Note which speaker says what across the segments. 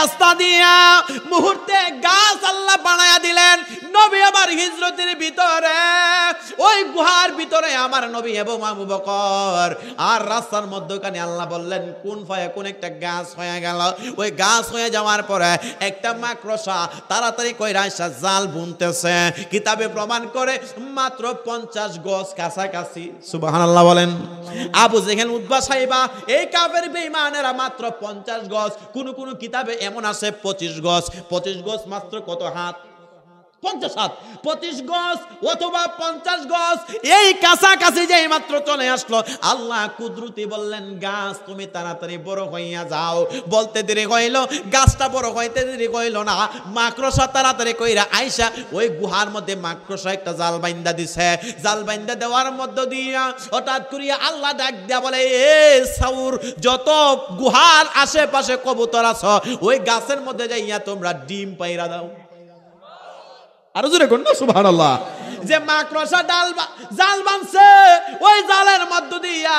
Speaker 1: রাস্তা দিয়া মুহূর্তে গাছ আল্লাহ বানায়া দিলেন নবী আমার হিজরতের ভিতরে ওই গুহার ভিতরে আমার নবী এবং আবু বকর আর রাস্তার মধ্যখানে আল্লাহ বললেন কোন ফয়ে কোন একটা গাছ হয়ে গেল ওই গাছ হয়ে যাওয়ার পরে একটা মাকড়সা তাড়াতাড়ি কই রাইসা জাল বুনতেছে কিতাবে প্রমাণ করে মাত্র পঞ্চাশ গজ কাছাকাছি সুবাহান আল্লাহ বলেন আবু জেহেল উদ্বা সাহেবা এই কাপের বেইমানেরা মাত্র পঞ্চাশ গজ কোন কোন কিতাবে এমন আছে পঁচিশ গজ পঁচিশ গজ মাত্র কত হাত পঞ্চাশ হাত পঁচিশ গজ অথবা পঞ্চাশ গজ এই কাছাকাছি যে মাত্র চলে আসলো আল্লাহ কুদরতি বললেন গাছ তুমি তাড়াতাড়ি বড় হইয়া যাও বলতে দেরি কইল গাছটা বড় হইতে দেরি কইল না মাকড়সা তাড়াতাড়ি কইরা আইসা ওই গুহার মধ্যে মাকড়সা একটা জাল বাইন্দা দিছে জাল বাইন্দা দেওয়ার মধ্য দিয়া হঠাৎ করিয়া আল্লাহ ডাক দেয়া বলে এ সাউর যত গুহার আশেপাশে কবুতর আছ ওই গাছের মধ্যে যাইয়া তোমরা ডিম পাইরা দাও আরো জোরে কোন না সুবহানাল্লাহ যে মাকড়সা ডাল জাল বানছে ওই জালের মধ্য দিয়া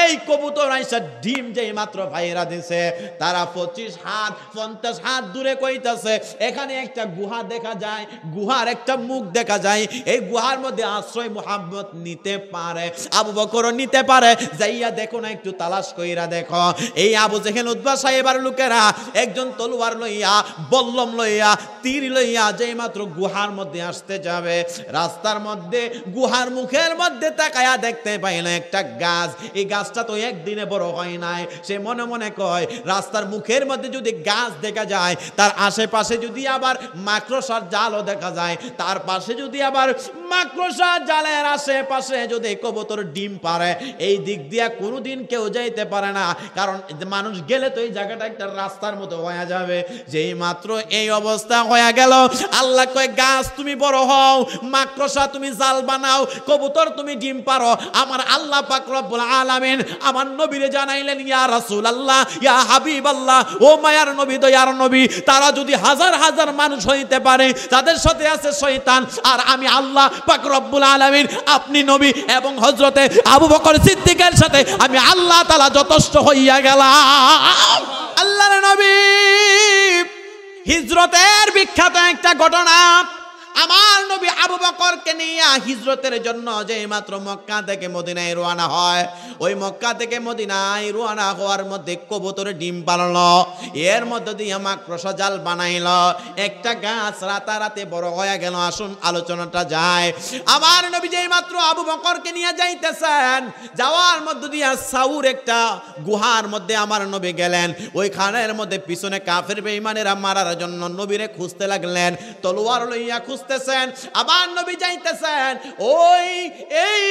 Speaker 1: এই কবুতর আইসা ডিম যেই মাত্র ভাইরা দিছে তারা পঁচিশ হাত পঞ্চাশ হাত দূরে কইতাছে এখানে একটা গুহা দেখা যায় গুহার একটা মুখ দেখা যায় এই গুহার মধ্যে আশ্রয় মোহাম্মত নিতে পারে আবু বকর নিতে পারে যাইয়া দেখো না একটু তালাশ কইরা দেখো এই আবু যেখানে উদ্বাস সাহেবার লোকেরা একজন তলোয়ার লইয়া বল্লম লইয়া তীর লইয়া যেই মাত্র গুহার মধ্যে আসতে যাবে রাস্তার মধ্যে গুহার মুখের মধ্যে তাকায়া দেখতে পাই না একটা গাছ এই গাছটা তো একদিনে বড় হয় নাই সে মনে মনে কয় রাস্তার মুখের মধ্যে যদি গাছ দেখা যায় তার আশেপাশে যদি আবার মাকড়সার জালও দেখা যায় তার পাশে যদি আবার মাকড়সার জালের আশেপাশে যদি কবুতর ডিম পারে এই দিক দিয়া কোনোদিন কেউ যাইতে পারে না কারণ মানুষ গেলে তো এই জায়গাটা একটা রাস্তার মতো হয়ে যাবে যেই মাত্র এই অবস্থা হয়ে গেল আল্লাহ কয় গাছ তুমি বড় হও মা মাকড়সা তুমি জাল বানাও কবুতর তুমি ডিম পারো আমার আল্লাহ পাক রব্বুল আলামিন আমার নবীরে জানাইলেন ইয়া রাসূলুল্লাহ ইয়া হাবিবাল্লাহ ও মায়ার নবী দয়ার নবী তারা যদি হাজার হাজার মানুষ হইতে পারে তাদের সাথে আছে শয়তান আর আমি আল্লাহ পাক রব্বুল আলামিন আপনি নবী এবং হযরতে আবু বকর সিদ্দিকের সাথে আমি আল্লাহ তাআলা যথেষ্ট হইয়া গেলাম আল্লাহর নবী হিজরতের বিখ্যাত একটা ঘটনা আমার নবী আবু বকরকে নিয়ে হিজরতের জন্য যে মাত্র মক্কা থেকে মদিনায় রোয়ানা হয় ওই মক্কা থেকে মদিনায় রোয়ানা হওয়ার মধ্যে কবুতরে ডিম পালল এর মধ্য দিয়ে মাকড়সা জাল বানাইল একটা গাছ রাতারাতে বড় হয়ে গেল আসুন আলোচনাটা যায় আমার নবী যে মাত্র আবু বকরকে নিয়ে যাইতেছেন যাওয়ার মধ্য দিয়ে সাউর একটা গুহার মধ্যে আমার নবী গেলেন ওই খানের মধ্যে পিছনে কাফের বেইমানেরা মারার জন্য নবীরে খুঁজতে লাগলেন তলোয়ার লইয়া খুঁজ খুঁজতেছেন আবার নবী যাইতেছেন ওই এই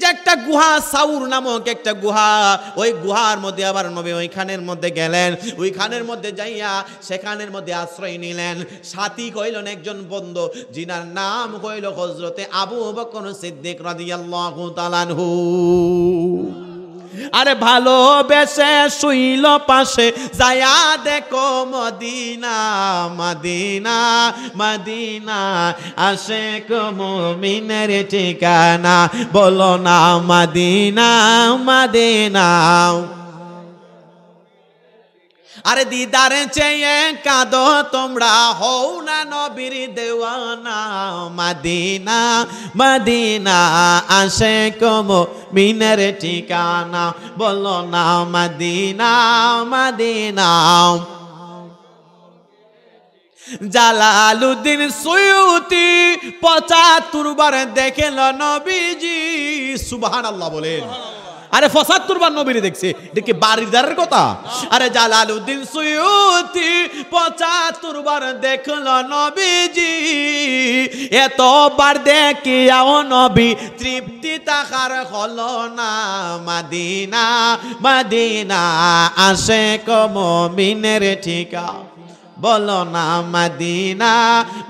Speaker 1: যে একটা গুহা সাউর নামক একটা গুহা ওই গুহার মধ্যে আবার নবী ওইখানের মধ্যে গেলেন ওইখানের মধ্যে যাইয়া সেখানের মধ্যে আশ্রয় নিলেন সাথী কইলেন একজন বন্ধু যিনার নাম কইল হজরতে আবু বকর সিদ্দিক রাদিয়াল্লাহু তাআলাহু আরে ভালোবেসে শুইল পাশে যায়া দেখো মদিনা মদিনা মদিনা আসে কমিনের ঠিকানা বলো না মদিনা মদিনা আরে দিদারে চেয়ে কাঁদ তোমরা হও না নবীর দেওয়ানা মাদিনা মাদিনা আসে কমো মিনের ঠিকানা বলো না মাদিনা মাদিনা জালালুদ্দিন সুয়ুতি পঁচাত্তর বার দেখেল নবীজি সুবহানাল্লাহ বলেন আরে ফসাত্তর বার নবীরে দেখছে এটা কি বারিদারের কথা আরে উদ্দিন সুয়ুতি পঁচাত্তর বার দেখল নবীজি এতবার দেখিয়াও নবী তৃপ্তি তাহার হল না মাদিনা মাদিনা আসে কমিনের ঠিকা বলো না মাদিনা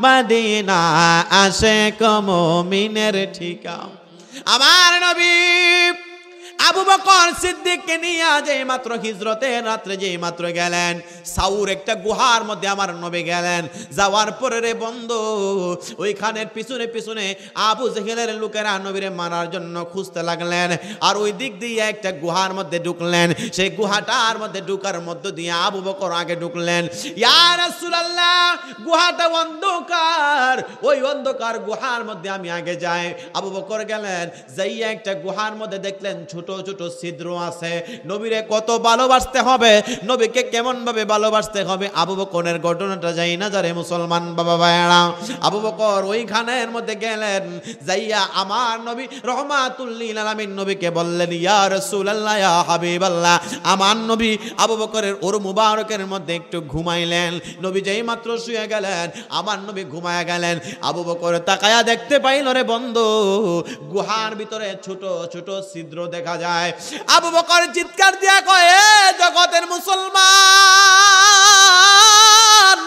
Speaker 1: মাদিনা আসে কমিনের ঠিকা আমার নবী আবু বকর সিদ্দিককে নিয়ে যে মাত্র হিজরতের রাত্রে যে মাত্র গেলেন সাউর একটা গুহার মধ্যে আমার নবী গেলেন যাওয়ার পরে রে বন্ধু ওইখানের পিছনে পিছনে আবু জেহেলের লোকেরা নবীরে মারার জন্য খুঁজতে লাগলেন আর ওই দিক দিয়ে একটা গুহার মধ্যে ঢুকলেন সেই গুহাটার মধ্যে ঢুকার মধ্য দিয়ে আবু বকর আগে ঢুকলেন ইয়ার রাসূলুল্লাহ গুহাটা অন্ধকার ওই অন্ধকার গুহার মধ্যে আমি আগে যাই আবু বকর গেলেন যাইয়া একটা গুহার মধ্যে দেখলেন ছোট ছোট ছোট ছিদ্র আছে নবীরে কত ভালোবাসতে হবে নবীকে কেমন ভাবে ভালোবাসতে হবে আবু বকরের ঘটনাটা যাই না যারে মুসলমান বাবা ভাইয়েরা আবু বকর ওইখানের মধ্যে গেলেন যাইয়া আমার নবী রহমাতুল্লিল আলামিন নবীকে বললেন ইয়া রাসূলুল্লাহ ইয়া হাবিবাল্লাহ আমার নবী আবু বকরের ওর মুবারকের মধ্যে একটু ঘুমাইলেন নবী যেই মাত্র শুয়ে গেলেন আমার নবী ঘুমায়া গেলেন আবু বকর তাকায়া দেখতে পাইল রে বন্ধু গুহার ভিতরে ছোট ছোট ছিদ্র দেখা যায় আবু বকর চিৎকার দিয়া কয়ে জগতের মুসলমান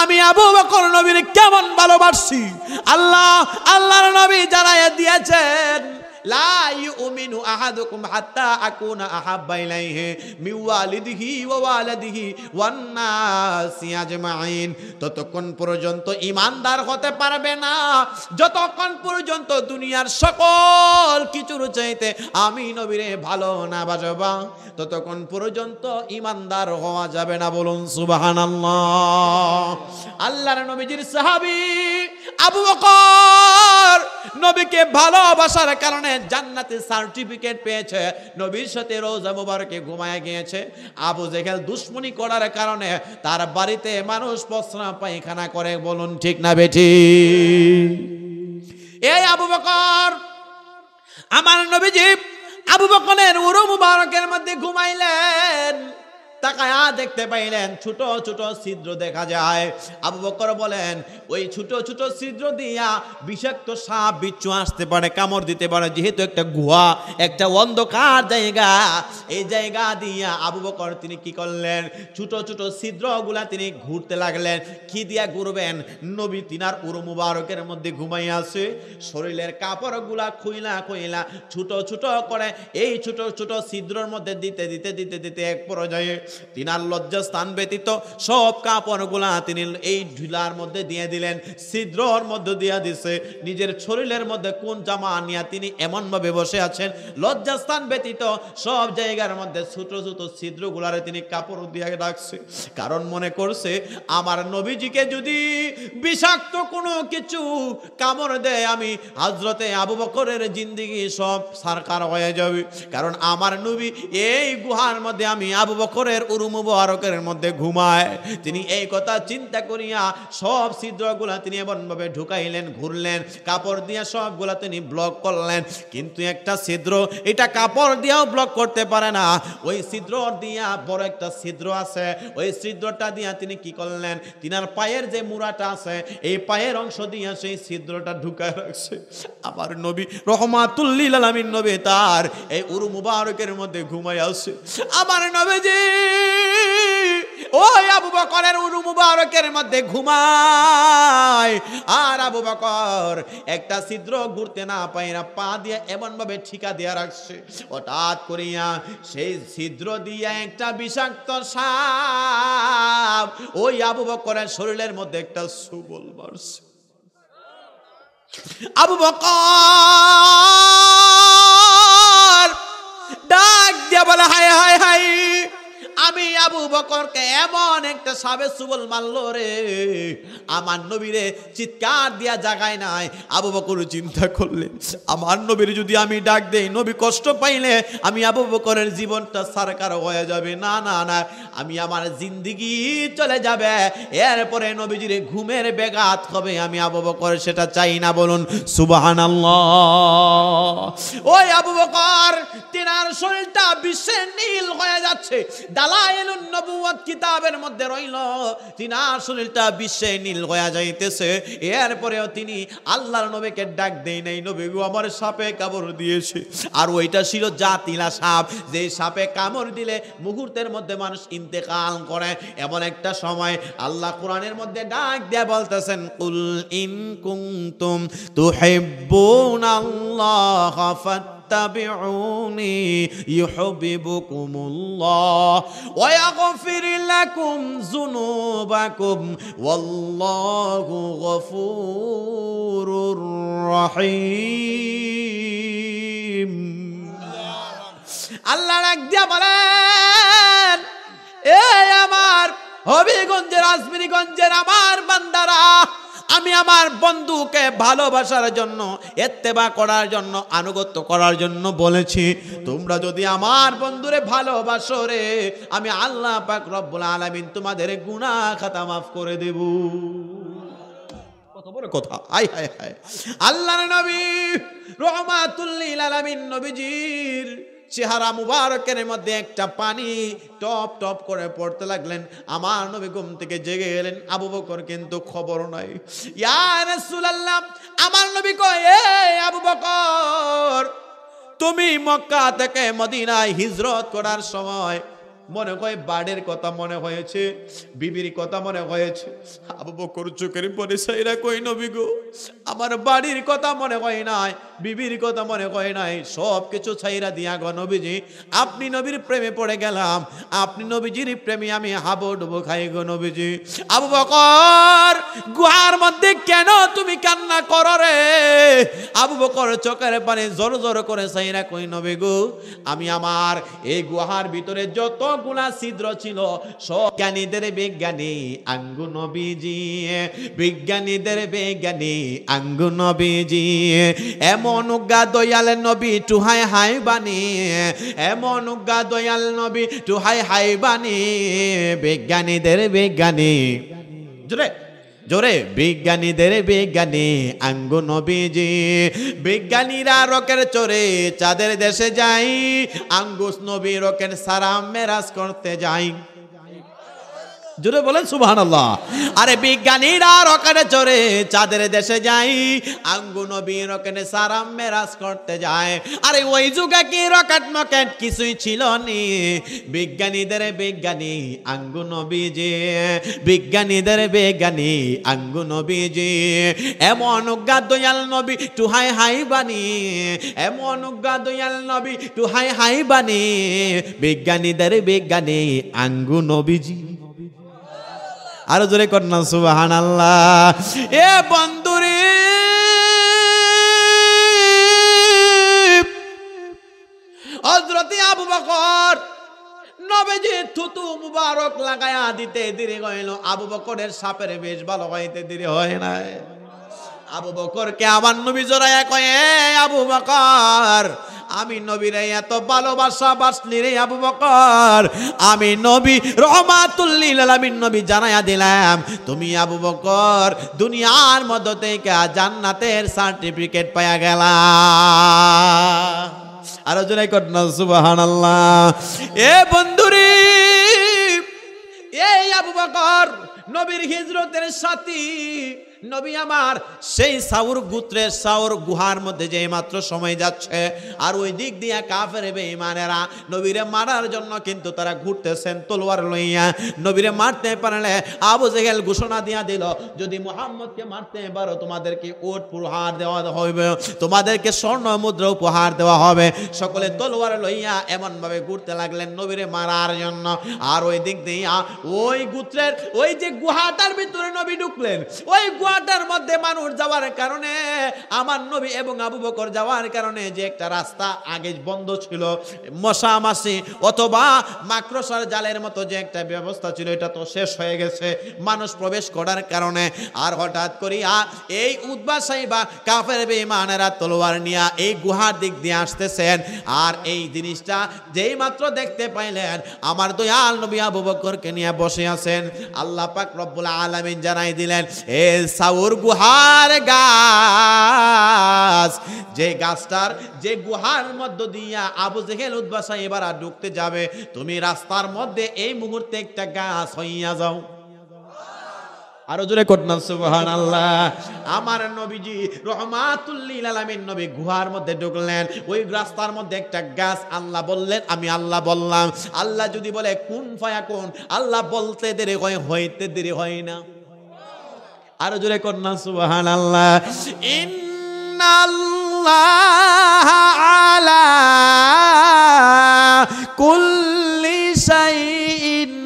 Speaker 1: আমি আবু বকর নবীর কেমন ভালোবাসি আল্লাহ আল্লাহর নবী জানাইয়া দিয়েছেন হাত্তা ততক্ষণ পর্যন্ত ইমানদার হতে পারবে না যতক্ষণ পর্যন্ত দুনিয়ার সকল কিছুর চাইতে আমি নবীরে ভালো না বাজবা ততক্ষণ পর্যন্ত ইমানদার হওয়া যাবে না বলুন আল্লাহ আল্লাহর নবীজির সাহাবি আবু বকর নবীকে ভালোবাসার কারণে জান্নাতের সার্টিফিকেট পেয়েছে নবীর সাথে রোজা মুবারকে ঘুমায় গিয়েছে আবু জেহেল দুশ্মনি করার কারণে তার বাড়িতে মানুষ পশ্রা পায়খানা করে বলুন ঠিক না বেটি এই আবু বকর আমার নবীজি আবু বকরের উরু মুবারকের মধ্যে ঘুমাইলেন তাকায়া দেখতে পাইলেন ছোট ছোট ছিদ্র দেখা যায় আবু বকর বলেন ওই ছোট ছোট ছিদ্র দিয়া বিষাক্ত সাপ বিচ্ছু আসতে পারে কামড় দিতে পারে যেহেতু একটা গুহা একটা অন্ধকার জায়গা এই জায়গা দিয়া আবু বকর তিনি কি করলেন ছোট ছোট ছিদ্রগুলা তিনি ঘুরতে লাগলেন কি দিয়া ঘুরবেন নবী তিনার উরু মুবারকের মধ্যে ঘুমাই আছে শরীরের কাপড়গুলা খুইলা খুইলা ছোট ছোট করে এই ছোট ছোট ছিদ্রর মধ্যে দিতে দিতে দিতে দিতে এক পর্যায়ে তিনার স্থান ব্যতীত সব কাপড়গুলা তিনি এই ঢিলার মধ্যে দিয়ে দিলেন ছিদ্রর মধ্যে দিয়ে দিছে নিজের শরীরের মধ্যে কোন জামা আনিয়া তিনি এমনভাবে বসে আছেন লজ্জা স্থান ব্যতীত সব জায়গার মধ্যে ছোটো ছোট ছিদ্রগুলারে তিনি কাপড় দিয়ে ডাকছে কারণ মনে করছে আমার নবীজিকে যদি বিষাক্ত কোনো কিছু কামড় দেয় আমি হাজরতে আবু বকরের জিন্দিগি সব সারকার হয়ে যাবে কারণ আমার নবী এই গুহার মধ্যে আমি আবু বকরের ঘরের উরুমু বহারকের মধ্যে ঘুমায় তিনি এই কথা চিন্তা করিয়া সব ছিদ্রগুলা তিনি এমনভাবে ঢুকাইলেন ঘুরলেন কাপড় দিয়ে সবগুলা তিনি ব্লক করলেন কিন্তু একটা ছিদ্র এটা কাপড় দিয়েও ব্লক করতে পারে না ওই ছিদ্র দিয়া বড় একটা ছিদ্র আছে ওই ছিদ্রটা দিয়া তিনি কি করলেন তিনার পায়ের যে মুড়াটা আছে এই পায়ের অংশ দিয়া সেই ছিদ্রটা ঢুকা রাখছে আবার নবী রহমাতুল্লিল আলমীর নবী তার এই উরু মুবারকের মধ্যে ঘুমাই আছে আবার নবীজি ওই আবু বকরের উরু মুবারকের মধ্যে ঘুমায় আর আবু বকর একটা ছিদ্র ঘুরতে না পায় না পা দিয়ে এমন ভাবে ঠিকা দিয়ে রাখছে হঠাৎ করিয়া সেই ছিদ্র দিয়া একটা বিষাক্ত সাপ ওই আবু বকরের শরীরের মধ্যে একটা সুবল মারছে আবু বকর ডাক দিয়ে বলে হায় হায় হায় আমি আবু বকরকে এমন একটা সাবে সুবল মারল রে আমার নবীরে চিৎকার দিয়া জাগায় নাই আবু বকর চিন্তা করলে আমার নবীর যদি আমি ডাক দেই নবী কষ্ট পাইলে আমি আবু বকরের জীবনটা সারকার হয়ে যাবে না না না আমি আমার জিন্দিগি চলে যাবে এরপরে নবীজির ঘুমের বেগাত হবে আমি আবু বকর সেটা চাই না বলুন সুবাহান ওই আবু বকর তিনার শরীরটা বিশ্বের নীল হয়ে যাচ্ছে দালায়েলুন নবুয়াত কিতাবের মধ্যে রইল তিনি শরীরটা বিশ্বে নীল হয়ে যাইতেছে এরপরেও তিনি আল্লাহর নবীকে ডাক দেই নাই নবী আমার সাপে কামড় দিয়েছে আর ওইটা ছিল জাতিলা সাপ যে সাপে কামড় দিলে মুহূর্তের মধ্যে মানুষ ইন্তেকাল করে এমন একটা সময় আল্লাহ কোরআনের মধ্যে ডাক দিয়ে বলতেছেন কুল ইন কুনতুম তুহিব্বুনাল্লাহ ফাত فاتبعوني يحببكم الله ويغفر لكم ذنوبكم والله غفور رحيم আল্লাহ রাখ দিয়া বলেন এই আমার হবিগঞ্জের আজমিরিগঞ্জের আমার বান্দারা আমি আমার বন্ধুকে ভালোবাসার জন্য এত্তেবা করার জন্য আনুগত্য করার জন্য বলেছি তোমরা যদি আমার বন্ধুরে ভালোবাসো রে আমি আল্লাহ পাক রব্বুল আলামিন তোমাদের গুনাহ খাতা মাফ করে দেব কথা আল্লাহ হায় হায় আল্লাহর নবী রহমাতুল্লিল আলামিন নবীজির চেহারা মুবারকের মধ্যে একটা পানি টপ টপ করে পড়তে লাগলেন আমার নবী ঘুম থেকে জেগে গেলেন আবু বকর কিন্তু খবর নাই আমার নবী কয়ে এ আবু বকর তুমি মক্কা থেকে মদিনায় হিজরত করার সময় মনে হয় বাড়ির কথা মনে হয়েছে বিবির কথা মনে হয়েছে আবু বকর চোখের পরে সাইরা কই নবী গো আমার বাড়ির কথা মনে হয় নাই বিবির কথা মনে হয় নাই সব কিছু ছাইরা দিয়া গো নবীজি আপনি নবীর প্রেমে পড়ে গেলাম আপনি নবীজির প্রেমে আমি হাবো ডুবো খাই গো নবীজি আবু বকর গুহার মধ্যে কেন তুমি কান্না করো রে আবু বকর চোখের পানি জোর জোর করে সাইরা কই নবী গো আমি আমার এই গুহার ভিতরে যত যতগুলা ছিদ্র ছিল সজ্ঞানীদের বিজ্ঞানী আঙ্গু নবীজি বিজ্ঞানীদের বিজ্ঞানী আঙ্গু নবীজি এমন উজ্ঞা দয়াল নবী টুহাই হাই বানি এমন উজ্ঞা দয়াল নবী টুহাই হাই বানি বিজ্ঞানীদের বিজ্ঞানী জুড়ে জোরে বিজ্ঞানীদের বিজ্ঞানী আঙ্গু নবীজি বিজ্ঞানীরা রকের চোরে চাঁদের দেশে যাই আঙ্গুস নবী রকের সারা মেরাজ করতে যাই জুড়ে বলেন সুবাহান আল্লাহ আরে বিজ্ঞানীরা রকেনে চড়ে চাঁদের দেশে যাই আঙ্গু নবী রকেনে সারাম মেরাজ করতে যায় আরে ওই যুগে কি রকেট মকেট কিছুই ছিল নি বিজ্ঞানীদের বিজ্ঞানী আঙ্গু যে বিজ্ঞানীদের বিজ্ঞানী আঙ্গু যে এমন উজ্ঞা দয়াল নবী টু হাই হাই বানি এমন উজ্ঞা দয়াল নবী টু হাই হাই বানি বিজ্ঞানীদের বিজ্ঞানী আঙ্গু নবীজি আরো জোরে কন্যা সুবাহান আল্লাহ এ বন্ধুরে হজরতে আবু বকর নবীজি থুতু মুবারক লাগায়া দিতে দেরি হইল আবু বকরের সাপের বেশ ভালো হইতে দেরি হয় না আবু বকরকে আমার নবী জোরায়া কয়ে আবু বকর আমি নবীরে এত ভালোবাসা বাসলি রে আবু বকর আমি নবী রহমাতুল্লিল আলামিন নবী জানাইয়া দিলাম তুমি আবু বকর দুনিয়ার মধ্য থেকে জান্নাতের সার্টিফিকেট পায়া গেলা আরো জোরে কটনা সুবহানাল্লাহ এ বন্ধুরি এই আবু বকর নবীর হিজরতের সাথী নবী আমার সেই সাউর গুত্রের সাউর গুহার মধ্যে যে মাত্র সময় যাচ্ছে আর ওই দিক দিয়া কাফের বেঈমানেরা নবীরে মারার জন্য কিন্তু তারা ঘুরতেছেন তলোয়ার লইয়া নবীরে মারতে পারলে আবু জেহেল ঘোষণা দিয়া দিল যদি মোহাম্মদকে মারতে পারো তোমাদেরকে ওট প্রহার দেওয়া হইবে তোমাদেরকে স্বর্ণ মুদ্রা উপহার দেওয়া হবে সকলে তলোয়ার লইয়া এমনভাবে ঘুরতে লাগলেন নবীরে মারার জন্য আর ওই দিক দিয়া ওই গুত্রের ওই যে গুহাটার ভিতরে নবী ঢুকলেন ওই গুহা রাস্তাটার মধ্যে মানুষ যাওয়ার কারণে আমার নবী এবং আবু বকর যাওয়ার কারণে যে একটা রাস্তা আগে বন্ধ ছিল মশা মাসি অথবা মাকড়সার জালের মতো যে একটা ব্যবস্থা ছিল এটা তো শেষ হয়ে গেছে মানুষ প্রবেশ করার কারণে আর হঠাৎ করি করিয়া এই উদ্বাসাই বা কাফের বেমানেরা তলোয়ার নিয়া এই গুহার দিক দিয়ে আসতেছেন আর এই জিনিসটা যেই মাত্র দেখতে পাইলেন আমার দয়াল নবী আবু বকরকে নিয়ে বসে আছেন আল্লাহ পাক রব্বুল আলামিন জানাই দিলেন এ সাউর গুহার গাছ যে গাছটার যে গুহার মধ্য দিয়া আবু জেহেল উদ্বাসা এবার আর ঢুকতে যাবে তুমি রাস্তার মধ্যে এই মুহূর্তে একটা গাছ হইয়া যাও আরো জোরে কটনা আল্লাহ আমার নবীজি রহমাতুল্লিল আলামিন নবী গুহার মধ্যে ঢুকলেন ওই রাস্তার মধ্যে একটা গাছ আল্লাহ বললেন আমি আল্লাহ বললাম আল্লাহ যদি বলে কোন ফায়া কোন আল্লাহ বলতে দেরি হয় হইতে দেরি হয় না আরো জোরে কন্যা সুবাহান আল্লাহ ইন্নাল্লাহ কুল্লি আমার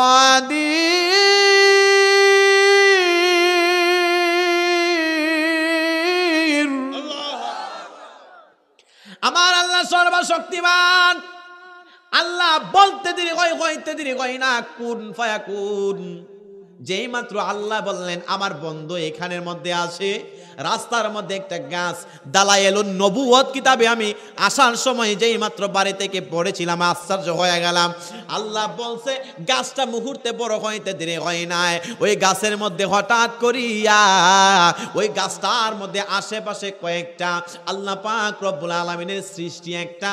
Speaker 1: আল্লাহ সর্বশক্তিমান আল্লাহ বলতে দিরি কই কইতে দিরি কই না কুন ফায়াকুন যেই মাত্র আল্লাহ বললেন আমার বন্ধ এখানের মধ্যে আসে রাস্তার মধ্যে একটা গাছ দালাই এলো নবুয়ত কিতাবে আমি আসার সময় যেই মাত্র বাড়ি থেকে পড়েছিলাম আশ্চর্য হয়ে গেলাম আল্লাহ বলছে গাছটা মুহূর্তে বড় হইতে দেরি হয় নাই ওই গাছের মধ্যে হঠাৎ করিয়া ওই গাছটার মধ্যে আশেপাশে কয়েকটা আল্লাহ পাক রব্বুল আলমিনের সৃষ্টি একটা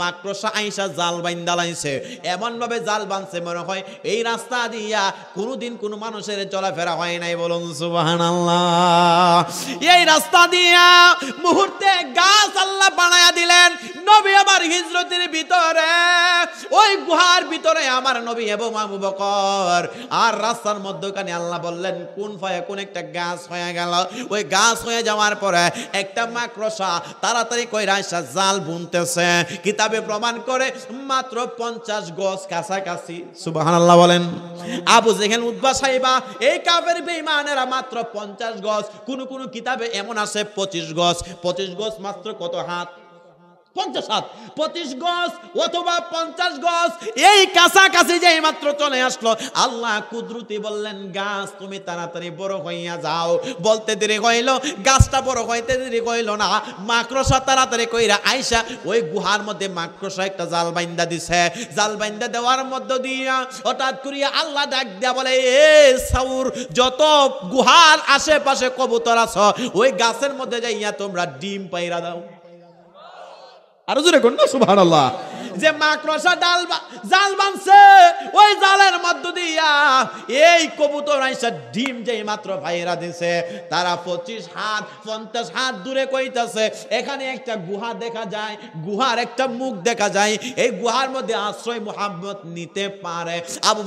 Speaker 1: মাকড়সা আইসা জাল বাইন্দা লাইছে এমনভাবে জাল বানছে মনে হয় এই রাস্তা দিয়া কোনোদিন কোনো মানুষের চলাফেরা হয় নাই বলুন সুবাহান এই রাস্তা দিয়া মুহূর্তে গাছ আল্লাহ বানায়া দিলেন নবী আমার হিজরতের ভিতরে ওই গুহার ভিতরে আমার নবী এবং আবু বকর আর রাস্তার মধ্যখানে আল্লাহ বললেন কোন ফয়ে কোন একটা গাছ হয়ে গেল ওই গাছ হয়ে যাওয়ার পরে একটা মাকড়সা তাড়াতাড়ি কইরা আইসা জাল বুনতেছে কি কিতাবে প্রমাণ করে মাত্র পঞ্চাশ গজ কাছাকাছি সুবাহান আল্লাহ বলেন আবু জেহেন উদ্বা সাহিবা এই কাপের বেইমানেরা মাত্র পঞ্চাশ গজ কোন কোন কিতাবে এমন আছে পঁচিশ গজ পঁচিশ গজ মাত্র কত হাত পঞ্চাশ হাত পঁচিশ গজ অথবা পঞ্চাশ গজ এই কাছাকাছি যে মাত্র চলে আসলো আল্লাহ কুদরতি বললেন গাছ তুমি তাড়াতাড়ি বড় হইয়া যাও বলতে দেরি হইল গাছটা বড় হইতে দেরি হইল না মাকড়সা তাড়াতাড়ি কইরা আইসা ওই গুহার মধ্যে মাকড়সা একটা জাল বাইন্দা দিছে জাল বাইন্দা দেওয়ার মধ্যে দিয়া হঠাৎ করিয়া আল্লাহ ডাক দিয়া বলে এ সাউর যত গুহার আশেপাশে কবুতর আছ ওই গাছের মধ্যে যাইয়া তোমরা ডিম পাইরা দাও আরো জোরে কোন না সুবহানাল্লাহ যে মাকড়সা ডাল জাল বানছে দিয়া এই কবুতর আইসা ডিম যে মাত্র ভাইয়েরা দিছে তারা পঁচিশ হাত পঞ্চাশ হাত দূরে কইতাছে এখানে একটা গুহা দেখা যায় গুহার একটা মুখ দেখা যায় এই গুহার মধ্যে আশ্রয় মোহাম্মদ নিতে পারে আবু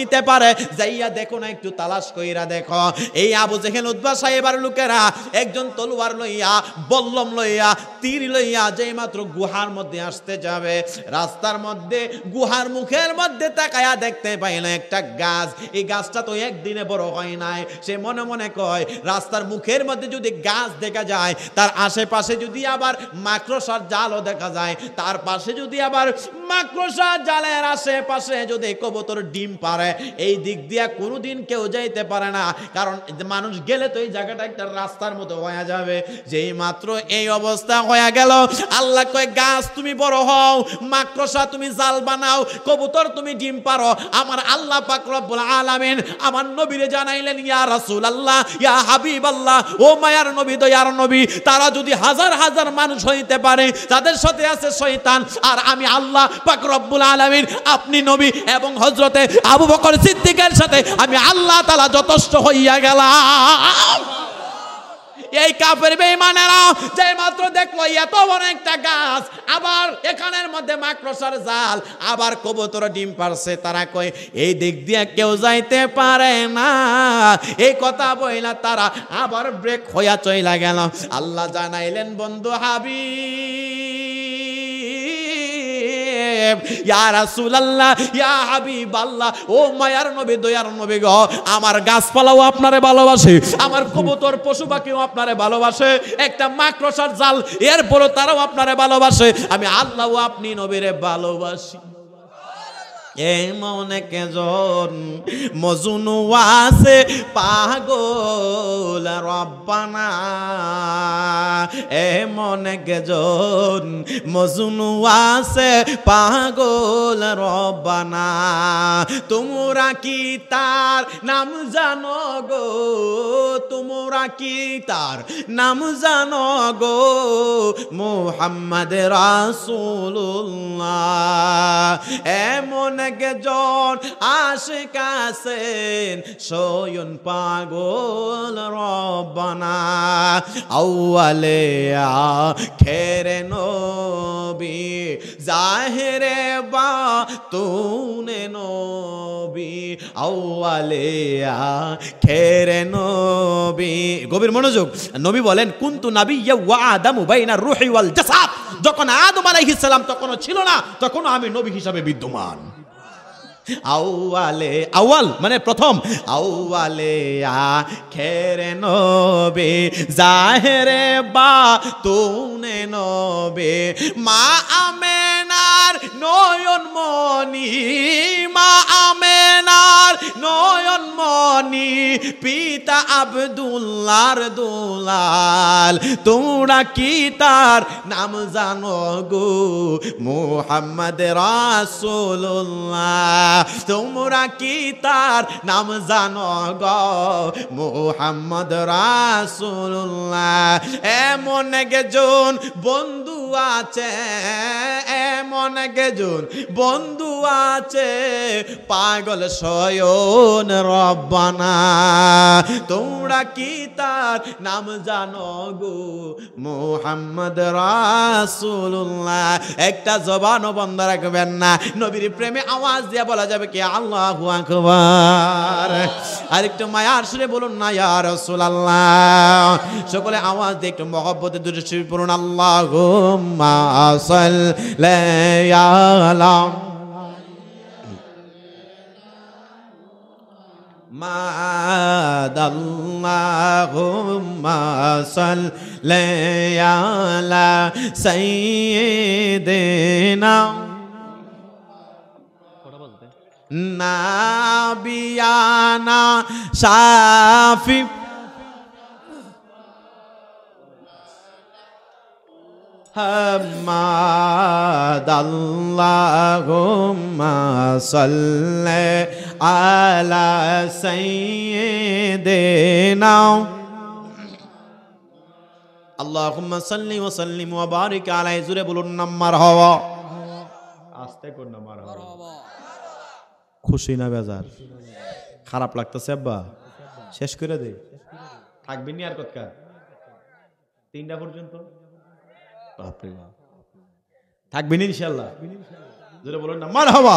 Speaker 1: নিতে পারে যাইয়া দেখো না একটু তালাশ কইরা দেখো এই আবু সাহেবার লোকেরা একজন তলোয়ার লইয়া বল্লম লইয়া তীর লইয়া যেই মাত্র গুহার মধ্যে আসতে যাবে রাস্তার মধ্যে গুহার মুখের মধ্যে তাকায়া দেখতে পাইলে একটা গাছ এই গাছটা তো একদিনে বড় হয় নাই সে মনে মনে কয় রাস্তার মুখের মধ্যে যদি গাছ দেখা যায় তার আশেপাশে যদি আবার মাকড়সার জালও দেখা যায় তার পাশে যদি আবার মাকড়সার জালের আশেপাশে যদি কবুতর ডিম পারে এই দিক দিয়া কোনোদিন কেউ যাইতে পারে না কারণ মানুষ গেলে তো এই জায়গাটা একটা রাস্তার মতো হয়ে যাবে যেই মাত্র এই অবস্থা হয়ে গেল আল্লাহ কয় গাছ তুমি বড় হও মাকড়সা তুমি জাল বানাও কবুতর তুমি ডিম পারো আমার আল্লাহ আল্লাহ পাক রব্বুল আলামিন আমার নবীরে জানাইলেন ইয়া রাসূলুল্লাহ ইয়া হাবিবাল্লাহ ও মায়ার নবী দয়ার নবী তারা যদি হাজার হাজার মানুষ হইতে পারে তাদের সাথে আছে শয়তান আর আমি আল্লাহ পাক রব্বুল আলামিন আপনি নবী এবং হযরতে আবু বকর সিদ্দিকের সাথে আমি আল্লাহ তাআলা যথেষ্ট হইয়া গেলাম এই কাপের বেমানেরা যে মাত্র দেখলো এত বড় একটা গাছ আবার এখানের মধ্যে মাকড়সার জাল আবার কবুতর ডিম পারছে তারা কয় এই দিক দিয়ে কেউ যাইতে পারে না এই কথা বইলা তারা আবার ব্রেক হইয়া চইলা গেল আল্লাহ জানাইলেন বন্ধু হাবি ইয়া রাসূলুল্লাহ ইয়া হাবিবাল্লাহ ও মায়ার নবী দয়ার নবী আমার গাছপালাও আপনারে ভালোবাসে আমার কবুতর পশু পাখিও আপনারে ভালোবাসে একটা মাকড়সার জাল এরপরে তারাও আপনারে ভালোবাসে আমি আল্লাহও আপনি নবীরে ভালোবাসি এমন জোর মজুনু আছে পাগল রব্বানা এমন জোর মজুনু আছে পাগল রব্বানা তোমরা কি তার নাম জানো গো তোমরা কি তার নাম জানো গো মোহাম্মদ রাসুল্লাহ মনে একজন আশিক আছেন সয়ন পাগল রব্বানা আউয়ালেয়া খেরে নবী জাহেরে বা তুনে নবি আউয়ালেয়া খেরে নবী গভীর মনোযোগ নবী বলেন কুন্তু নাবি ইয়া ওয়া আদামু বাইনা রুহি ওয়াল জাসাদ যখন আদম আলাইহিস সালাম তখনও ছিল না তখনও আমি নবী হিসাবে বিদ্যমান আউয়ালে আউয়াল মানে প্রথম আউয়ালে আ খেরে নবে জাহেরে বা তুনে নবে মা আমেন আমেনার নয়নমণি মা আমেনার নয়নমণি পিতা আবদুল্লার দোলাল তোমরা কি তার নাম জানো গো মোহাম্মদ রাসুল্লাহ তোমরা কি তার নাম জানো গো মোহাম্মদ রাসুল্লাহ এমন একজন বন্ধু আছে এমন গেজুন বন্ধু আছে পাগল সয়ন রব্বানা তোমরা কি তার নাম জানো গো মোহাম্মদ রাসুল্লাহ একটা জবানও বন্ধ রাখবেন না নবীর প্রেমে আওয়াজ দিয়ে বলা যাবে কি আল্লাহ আকবার আরেকটু মায়ার সুরে বলুন না ইয়া রাসূলুল্লাহ সকলে আওয়াজ দিয়ে একটু মহব্বতে দূরে সুরে পড়ুন আল্লাহুম্মা সাল্লা আলাম মাদ আল্লাহুম্মা সাল্লি আলা সাইয়্যিদিনা নাবিয়ানা শাফি محمد اللهم صل على سيدنا اللهم صل وسلم وبارك على জুরে বলুন না মারহাবা আস্তে করুন না মারহাবা খুশি না বেজার খারাপ লাগতেছে আব্বা শেষ করে দে থাকবেন আর কতকা তিনটা পর্যন্ত বাপরে বাপ থাকবেন ইনশাল্লাহ যেটা বলেন না মার হওয়া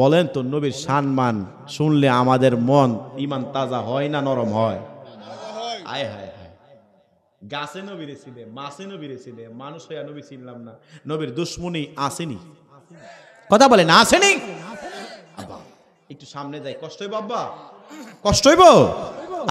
Speaker 1: বলেন তো নবীর সম্মান শুনলে আমাদের মন ইমান তাজা হয় না নরম হয় আয় হায় হায় গাছে নবীরে ছিলে মাছে নবীরে ছিলে মানুষ হইয়া নবী চিনলাম না নবীর দুশ্মনী আসেনি কথা বলেন আসেনি একটু সামনে যাই কষ্ট হইব আব্বা কষ্ট হইব